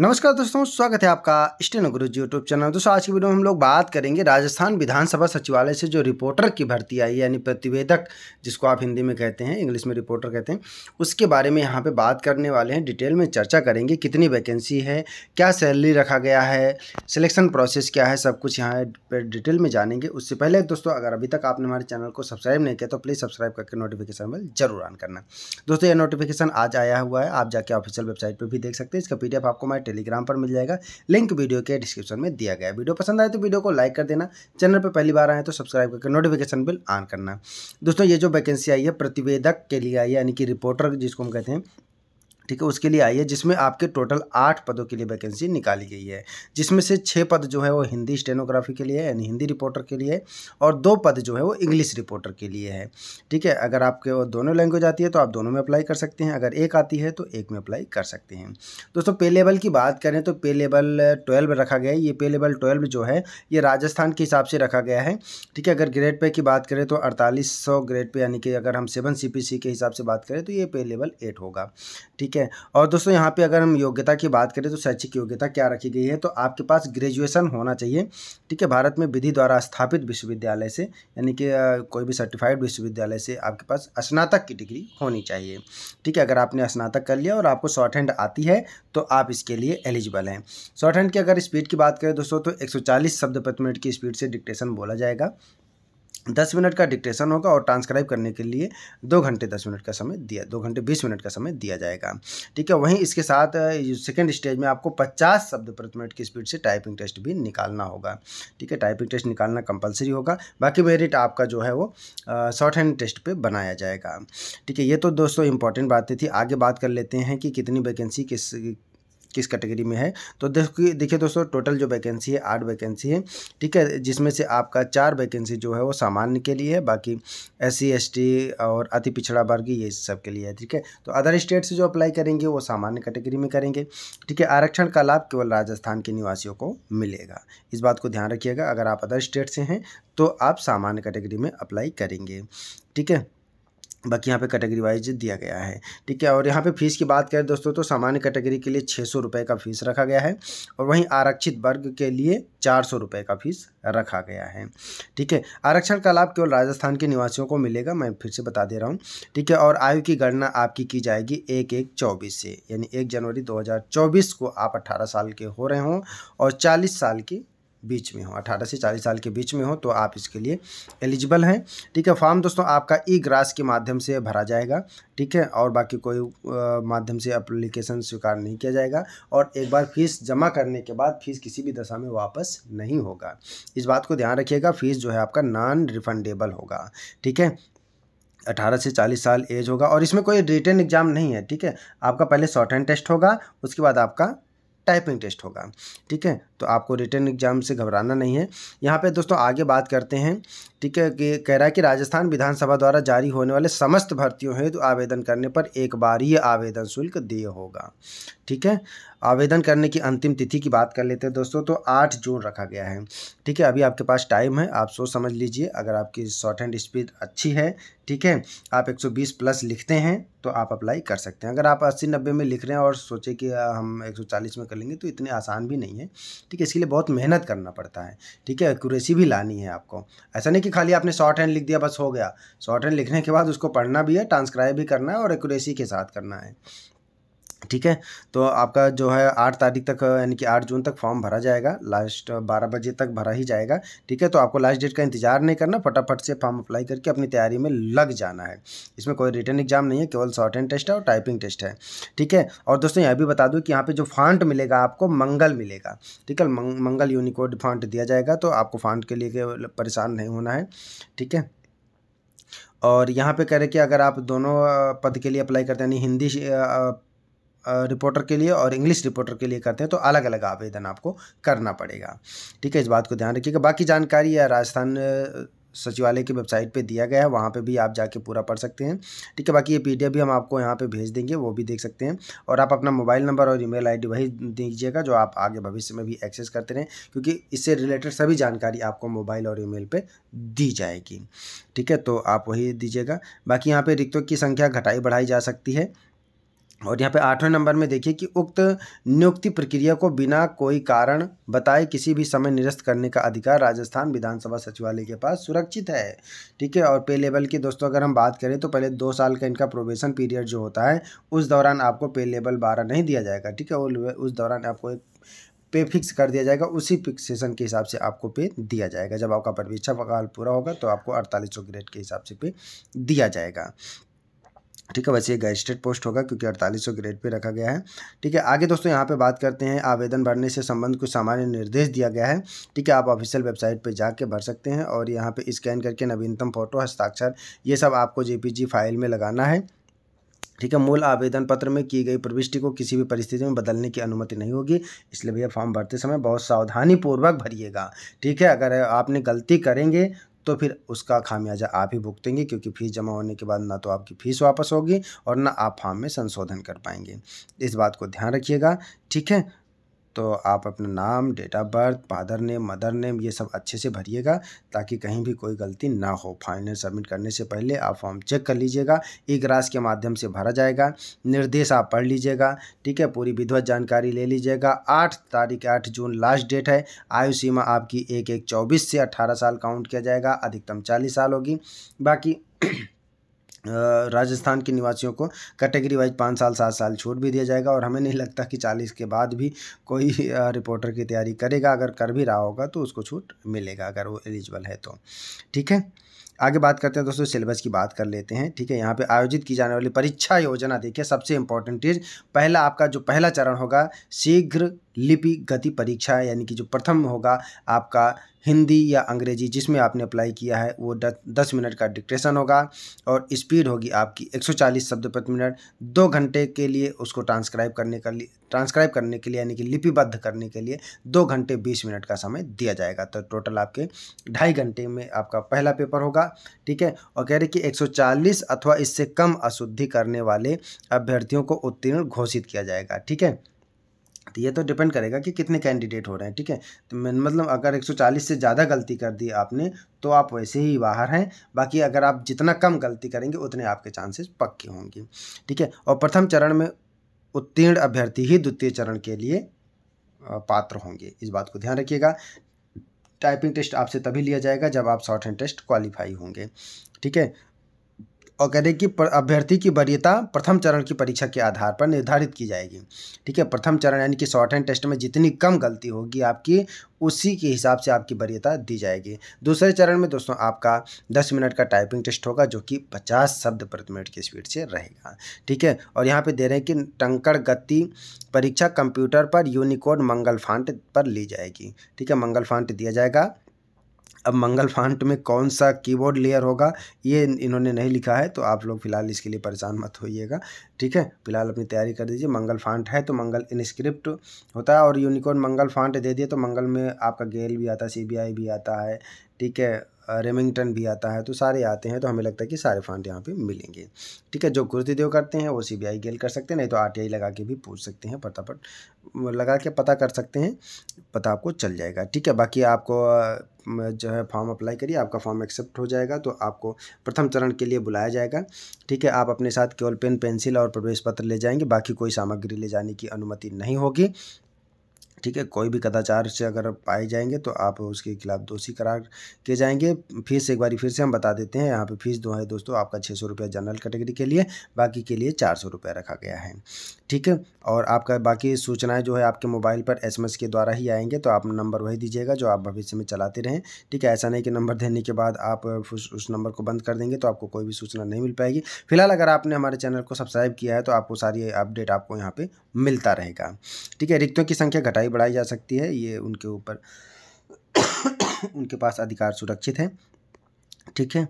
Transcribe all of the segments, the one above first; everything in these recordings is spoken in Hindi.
नमस्कार दोस्तों स्वागत है आपका स्टेनो जी यूट्यूब चैनल दोस्तों आज की वीडियो में हम लोग बात करेंगे राजस्थान विधानसभा सचिवालय से जो रिपोर्टर की भर्ती आई है यानी प्रतिवेदक जिसको आप हिंदी में कहते हैं इंग्लिश में रिपोर्टर कहते हैं उसके बारे में यहाँ पे बात करने वाले हैं डिटेल में चर्चा करेंगे कितनी वैकेंसी है क्या सैलरी रखा गया है सिलेक्शन प्रोसेस क्या है सब कुछ यहाँ पर डिटेल में जानेंगे उससे पहले दोस्तों अगर अभी तक आपने हमारे चैनल को सब्सक्राइब नहीं किया तो प्लीज़ सब्सक्राइब करके नोटिफिकेशन बेल जरूर ऑन करना दोस्तों ये नोटिफिकेशन आज आया हुआ है आप जाके ऑफिशियल वेबसाइट पर भी देख सकते हैं इसका पी आपको मैं टेलीग्राम पर मिल जाएगा लिंक वीडियो के डिस्क्रिप्शन में दिया गया वीडियो पसंद आए तो वीडियो को लाइक कर देना चैनल पर पहली बार आए तो सब्सक्राइब करके नोटिफिकेशन बिल ऑन करना दोस्तों ये जो वैकेंसी आई है प्रतिवेदक के लिए आई है यानी कि रिपोर्टर जिसको हम कहते हैं ठीक है उसके लिए आई है जिसमें आपके टोटल आठ पदों के लिए वैकेंसी निकाली गई है जिसमें से छः पद जो है वो हिंदी स्टेनोग्राफी के लिए है यानी हिंदी रिपोर्टर के लिए और दो पद जो है वो इंग्लिश रिपोर्टर के लिए है ठीक है अगर आपके वो दोनों लैंग्वेज आती है तो आप दोनों में अप्लाई कर सकते हैं अगर एक आती है तो एक में अप्लाई कर सकते हैं दोस्तों पे लेवल की बात करें तो पे लेवल ट्वेल्व रखा गया है ये पे लेवल ट्वेल्व जो है ये राजस्थान के हिसाब से रखा गया है ठीक है अगर ग्रेड पे की बात करें तो अड़तालीस ग्रेड पे यानी कि अगर हम सेवन सी के हिसाब से बात करें तो ये पे लेवल एट होगा ठीक ठीक है और दोस्तों यहाँ पे अगर हम योग्यता की बात करें तो शैक्षिक योग्यता क्या रखी गई है तो आपके पास ग्रेजुएसन होना चाहिए ठीक है भारत में विधि द्वारा स्थापित विश्वविद्यालय से यानी कि कोई भी सर्टिफाइड विश्वविद्यालय से आपके पास स्नातक की डिग्री होनी चाहिए ठीक है अगर आपने स्नातक कर लिया और आपको शॉर्ट हैंड आती है तो आप इसके लिए एलिजिबल हैं शॉर्ट हैंड की अगर स्पीड की बात करें दोस्तों तो एक शब्द प्रति मिनट की स्पीड से डिक्टेशन बोला जाएगा दस मिनट का डिक्टेशन होगा और ट्रांसक्राइब करने के लिए दो घंटे दस मिनट का समय दिया दो घंटे बीस मिनट का समय दिया जाएगा ठीक है वहीं इसके साथ सेकेंड स्टेज में आपको पचास शब्द प्रति मिनट की स्पीड से टाइपिंग टेस्ट भी निकालना होगा ठीक है टाइपिंग टेस्ट निकालना कंपलसरी होगा बाकी मेरिट आपका जो है वो शॉर्ट हैंड टेस्ट पर बनाया जाएगा ठीक है ये तो दोस्तों इंपॉर्टेंट बातें थी आगे बात कर लेते हैं कि कितनी वैकेंसी किस किस कैटेगरी में है तो देखिए देखिए दोस्तों टोटल जो वैकेंसी है आठ वैकेंसी है ठीक है जिसमें से आपका चार वैकेंसी जो है वो सामान्य के लिए है बाकी एस सी और अति पिछड़ा वर्ग ये सब के लिए है ठीक है तो अदर स्टेट से जो अप्लाई करेंगे वो सामान्य कैटेगरी में करेंगे ठीक है आरक्षण का लाभ केवल राजस्थान के निवासियों को मिलेगा इस बात को ध्यान रखिएगा अगर आप अदर स्टेट से हैं तो आप सामान्य कैटेगरी में अप्लाई करेंगे ठीक है बाकी यहाँ पे कैटेगरी वाइज दिया गया है ठीक है और यहाँ पे फीस की बात करें दोस्तों तो सामान्य कैटेगरी के लिए छः सौ रुपये का फीस रखा गया है और वहीं आरक्षित वर्ग के लिए चार सौ रुपये का फीस रखा गया है ठीक है आरक्षण का लाभ केवल राजस्थान के निवासियों को मिलेगा मैं फिर से बता दे रहा हूँ ठीक है और आयु की गणना आपकी की जाएगी एक एक चौबीस से यानी एक जनवरी दो को आप अट्ठारह साल के हो रहे हों और चालीस साल की बीच में हो अठारह से चालीस साल के बीच में हो तो आप इसके लिए एलिजिबल हैं ठीक है फॉर्म दोस्तों आपका ई ग्रास के माध्यम से भरा जाएगा ठीक है और बाकी कोई माध्यम से अप्लीकेशन स्वीकार नहीं किया जाएगा और एक बार फीस जमा करने के बाद फीस किसी भी दशा में वापस नहीं होगा इस बात को ध्यान रखिएगा फीस जो है आपका नॉन रिफंडेबल होगा ठीक है अठारह से चालीस साल एज होगा और इसमें कोई रिटर्न एग्जाम नहीं है ठीक है आपका पहले शॉर्ट हैंड टेस्ट होगा उसके बाद आपका टाइपिंग टेस्ट होगा ठीक है तो आपको रिटर्न एग्जाम से घबराना नहीं है यहाँ पे दोस्तों आगे बात करते हैं ठीक है कि कह रहा है कि राजस्थान विधानसभा द्वारा जारी होने वाले समस्त भर्तियों हेतु तो आवेदन करने पर एक बार ही आवेदन शुल्क देय होगा ठीक है आवेदन करने की अंतिम तिथि की बात कर लेते हैं दोस्तों तो आठ जून रखा गया है ठीक है अभी आपके पास टाइम है आप सोच समझ लीजिए अगर आपकी शॉर्ट हैंड स्पीड अच्छी है ठीक है आप एक प्लस लिखते हैं तो आप अप्लाई कर सकते हैं अगर आप अस्सी नब्बे में लिख रहे हैं और सोचे कि हम एक में कर लेंगे तो इतने आसान भी नहीं है ठीक है इसके लिए बहुत मेहनत करना पड़ता है ठीक है एक्यूरेसी भी लानी है आपको ऐसा नहीं कि खाली आपने शॉर्ट हैंड लिख दिया बस हो गया शॉर्ट हैंड लिखने के बाद उसको पढ़ना भी है ट्रांसक्राइब भी करना है और एक्यूरेसी के साथ करना है ठीक है तो आपका जो है आठ तारीख तक यानी कि आठ जून तक फॉर्म भरा जाएगा लास्ट बारह बजे तक भरा ही जाएगा ठीक है तो आपको लास्ट डेट का इंतजार नहीं करना फटाफट से फॉर्म अप्लाई करके अपनी तैयारी में लग जाना है इसमें कोई रिटर्न एग्जाम नहीं है केवल शॉर्ट एंड टेस्ट है और टाइपिंग टेस्ट है ठीक है और दोस्तों यह भी बता दूँ कि यहाँ पर जो फांट मिलेगा आपको मंगल मिलेगा ठीक है मंगल यूनिकोड फांट दिया जाएगा तो आपको फांट के लिए परेशान नहीं होना है ठीक है और यहाँ पे कह रहे कि अगर आप दोनों पद के लिए अप्लाई करते हैं यानी हिंदी रिपोर्टर के लिए और इंग्लिश रिपोर्टर के लिए करते हैं तो अलग अलग आवेदन आपको करना पड़ेगा ठीक है इस बात को ध्यान रखिएगा बाकी जानकारी या राजस्थान सचिवालय की वेबसाइट पे दिया गया है वहाँ पे भी आप जाके पूरा पढ़ सकते हैं ठीक है बाकी ये पी भी हम आपको यहाँ पे भेज देंगे वो भी देख सकते हैं और आप अपना मोबाइल नंबर और ईमेल आईडी वही दीजिएगा जो आप आगे भविष्य में भी एक्सेस करते रहें क्योंकि इससे रिलेटेड सभी जानकारी आपको मोबाइल और ईमेल पर दी जाएगी ठीक है तो आप वही दीजिएगा बाकी यहाँ पर रिक्तों की संख्या घटाई बढ़ाई जा सकती है और यहाँ पे आठवें नंबर में देखिए कि उक्त नियुक्ति प्रक्रिया को बिना कोई कारण बताए किसी भी समय निरस्त करने का अधिकार राजस्थान विधानसभा सचिवालय के पास सुरक्षित है ठीक है और पे लेवल की दोस्तों अगर हम बात करें तो पहले दो साल का इनका प्रोबेशन पीरियड जो होता है उस दौरान आपको पे लेवल बारह नहीं दिया जाएगा ठीक है और उस दौरान आपको एक पे फिक्स कर दिया जाएगा उसी फिक्सेशन के हिसाब से आपको पे दिया जाएगा जब आपका परवीक्षा बकाल पूरा होगा तो आपको अड़तालीस सौ ग्रेड के हिसाब से पे दिया जाएगा ठीक है वैसे ये गजिस्ट्रेट पोस्ट होगा क्योंकि अड़तालीस ग्रेड पे रखा गया है ठीक है आगे दोस्तों यहाँ पे बात करते हैं आवेदन भरने से संबंध कुछ सामान्य निर्देश दिया गया है ठीक है आप ऑफिशियल वेबसाइट पे जाके भर सकते हैं और यहाँ पे स्कैन करके नवीनतम फोटो हस्ताक्षर ये सब आपको जे फाइल में लगाना है ठीक है मूल आवेदन पत्र में की गई प्रविष्टि को किसी भी परिस्थिति में बदलने की अनुमति नहीं होगी इसलिए भैया फॉर्म भरते समय बहुत सावधानी पूर्वक भरिएगा ठीक है अगर आपने गलती करेंगे तो फिर उसका खामियाजा आप ही भुगतेंगे क्योंकि फ़ीस जमा होने के बाद ना तो आपकी फ़ीस वापस होगी और ना आप फार्म में संशोधन कर पाएंगे इस बात को ध्यान रखिएगा ठीक है तो आप अपना नाम date of birth father name mother name ये सब अच्छे से भरिएगा ताकि कहीं भी कोई गलती ना हो फाइनल सबमिट करने से पहले आप फॉर्म चेक कर लीजिएगा ई ग्रास के माध्यम से भरा जाएगा निर्देश आप पढ़ लीजिएगा ठीक है पूरी विधिवत जानकारी ले लीजिएगा आठ तारीख आठ जून लास्ट डेट है आयु सीमा आपकी एक एक चौबीस से अट्ठारह साल काउंट किया जाएगा अधिकतम चालीस साल होगी बाकी राजस्थान के निवासियों को कैटेगरी वाइज पाँच साल सात साल छूट भी दिया जाएगा और हमें नहीं लगता कि चालीस के बाद भी कोई रिपोर्टर की तैयारी करेगा अगर कर भी रहा होगा तो उसको छूट मिलेगा अगर वो एलिजिबल है तो ठीक है आगे बात करते हैं दोस्तों सिलेबस की बात कर लेते हैं ठीक है यहाँ पे आयोजित की जाने वाली परीक्षा योजना देखिए सबसे इंपॉर्टेंट चीज़ पहला आपका जो पहला चरण होगा शीघ्र लिपि गति परीक्षा यानी कि जो प्रथम होगा आपका हिंदी या अंग्रेजी जिसमें आपने अप्लाई किया है वो दस मिनट का डिक्टेशन होगा और स्पीड होगी आपकी 140 शब्द प्रति मिनट दो घंटे के लिए उसको ट्रांसक्राइब करने के लिए ट्रांसक्राइब करने के लिए यानी कि लिपिबद्ध करने के लिए दो घंटे बीस मिनट का समय दिया जाएगा तो टोटल आपके ढाई घंटे में आपका पहला पेपर होगा ठीक है और कह रहे कि एक अथवा इससे कम अशुद्धि करने वाले अभ्यर्थियों को उत्तीर्ण घोषित किया जाएगा ठीक है तो ये तो डिपेंड करेगा कि कितने कैंडिडेट हो रहे हैं ठीक है तो मतलब अगर 140 से ज़्यादा गलती कर दी आपने तो आप वैसे ही बाहर हैं बाकी अगर आप जितना कम गलती करेंगे उतने आपके चांसेस पक्के होंगे ठीक है और प्रथम चरण में उत्तीर्ण अभ्यर्थी ही द्वितीय चरण के लिए पात्र होंगे इस बात को ध्यान रखिएगा टाइपिंग टेस्ट आपसे तभी लिया जाएगा जब आप शॉर्ट हैंड टेस्ट क्वालिफाई होंगे ठीक है और कह वगैरह कि अभ्यर्थी की वरीयता प्रथम चरण की परीक्षा के आधार पर निर्धारित की जाएगी ठीक है प्रथम चरण यानी कि शॉर्ट हैंड टेस्ट में जितनी कम गलती होगी आपकी उसी के हिसाब से आपकी वरीयता दी जाएगी दूसरे चरण में दोस्तों आपका 10 मिनट का टाइपिंग टेस्ट होगा जो कि 50 शब्द प्रति मिनट की स्पीड से रहेगा ठीक है और यहाँ पे दे रहे हैं कि टंकड़ गति परीक्षा कंप्यूटर पर यूनिकोड मंगल फांट पर ली जाएगी ठीक है मंगल फांट दिया जाएगा अब मंगल फांट में कौन सा कीबोर्ड लेयर होगा ये इन्होंने नहीं लिखा है तो आप लोग फिलहाल इसके लिए परेशान मत होइएगा ठीक है फिलहाल अपनी तैयारी कर दीजिए मंगल फांट है तो मंगल इनस्क्रिप्ट होता है और यूनिकॉर्न मंगल फांट दे दिए तो मंगल में आपका गेल भी आता है सी भी आता है ठीक है रेमिंगटन भी आता है तो सारे आते हैं तो हमें लगता है कि सारे फंड यहाँ पे मिलेंगे ठीक है जो घुसदिदेव करते हैं वो सी बी आई गेल कर सकते हैं नहीं तो आर टी आई लगा के भी पूछ सकते हैं फटाफट लगा के पता कर सकते हैं पता आपको चल जाएगा ठीक है बाकी आपको जो है फॉर्म अप्लाई करिए आपका फॉर्म एक्सेप्ट हो जाएगा तो आपको प्रथम चरण के लिए बुलाया जाएगा ठीक है आप अपने साथ केवल पेन पेंसिल और प्रवेश पत्र ले जाएंगे बाकी कोई सामग्री ले जाने की अनुमति नहीं होगी ठीक है कोई भी कदाचार से अगर पाए जाएंगे तो आप उसके खिलाफ दोषी करार किए जाएंगे फीस एक बार फिर से हम बता देते हैं यहाँ पे फीस दो है दोस्तों आपका छः सौ रुपया जनरल कैटेगरी के लिए बाकी के लिए चार सौ रुपया रखा गया है ठीक है और आपका बाकी सूचनाएं जो है आपके मोबाइल पर एस के द्वारा ही आएंगे तो आप नंबर वही दीजिएगा जो आप भविष्य में चलाते रहें ठीक है ऐसा नहीं कि नंबर देने के बाद आप उस नंबर को बंद कर देंगे तो आपको कोई भी सूचना नहीं मिल पाएगी फिलहाल अगर आपने हमारे चैनल को सब्सक्राइब किया है तो आपको सारी अपडेट आपको यहाँ पर मिलता रहेगा ठीक है रिक्तों की संख्या घटाई बढ़ाई जा सकती है ये उनके ऊपर उनके पास अधिकार सुरक्षित है ठीक है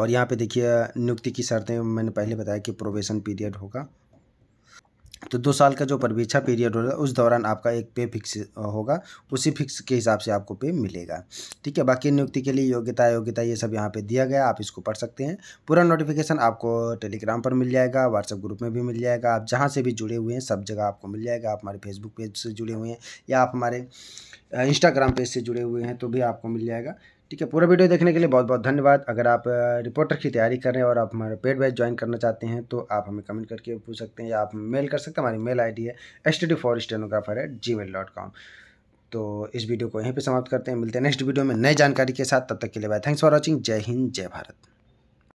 और यहाँ पे देखिए नियुक्ति की शर्तें मैंने पहले बताया कि प्रोबेशन पीरियड होगा तो दो साल का जो परवीक्षा पीरियड होगा उस दौरान आपका एक पे फिक्स होगा उसी फिक्स के हिसाब से आपको पे मिलेगा ठीक है बाकी नियुक्ति के लिए योग्यता योग्यता ये सब यहाँ पे दिया गया आप इसको पढ़ सकते हैं पूरा नोटिफिकेशन आपको टेलीग्राम पर मिल जाएगा व्हाट्सएप ग्रुप में भी मिल जाएगा आप जहाँ से भी जुड़े हुए हैं सब जगह आपको मिल जाएगा आप हमारे फेसबुक पेज से जुड़े हुए हैं या आप हमारे इंस्टाग्राम पेज से जुड़े हुए हैं तो भी आपको मिल जाएगा ठीक है पूरा वीडियो देखने के लिए बहुत बहुत धन्यवाद अगर आप रिपोर्टर की तैयारी कर रहे हैं और आप हमारे पेड बैच ज्वाइन करना चाहते हैं तो आप हमें कमेंट करके पूछ सकते हैं या आप मेल कर सकते हैं हमारी मेल आईडी है S T for stenographer at gmail dot com तो इस वीडियो को यहीं पे समाप्त करते हैं मिलते हैं नेक्स्ट वीडियो में नई जानकारी के साथ तब तक के लिए बाय थैंक्स फॉर वॉचिंग जय हिंद जय भारत